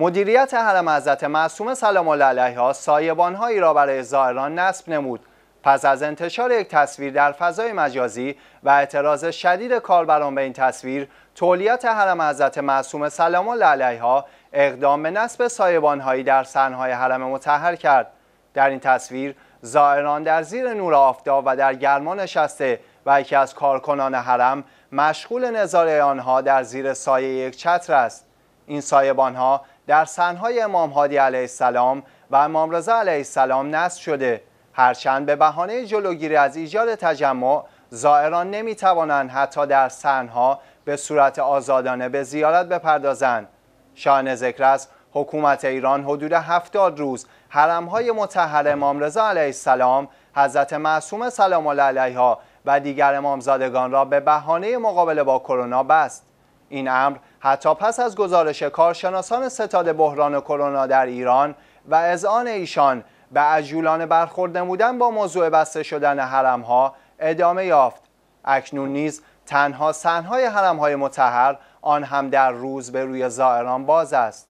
مدیریت حرم حضرت معصوم سلام الله علیها سایبانهایی را برای زائران نصب نمود پس از انتشار یک تصویر در فضای مجازی و اعتراض شدید کاربران به این تصویر تولیت حرم حضرت معصوم سلام الله علیها اقدام به نصب سایبانهایی در سنهای حرم متحر کرد در این تصویر زائران در زیر نور آفتاب و در گرما نشسته و یکی از کارکنان حرم مشغول نظاره آنها در زیر سایه یک چتر است این سایبان ها در سنهای امام هادی علیه السلام و امام رضا علیه السلام نصب شده هرچند به بهانه جلوگیری از ایجاد تجمع زائران نمی توانند حتی در سنها به صورت آزادانه به زیارت بپردازند شانه ذکر است حکومت ایران حدود 70 روز حرمهای متحر امام رضا علیه السلام حضرت معصوم سلام الله علیها و دیگر امامزادگان را به بهانه مقابله با کرونا بست این امر حتی پس از گزارش کارشناسان ستاد بحران کرونا در ایران و آن ایشان به اجولان برخورد نمودن با موضوع بسته شدن ها ادامه یافت اکنون نیز تنها سنهای های متحر آن هم در روز به روی زائران باز است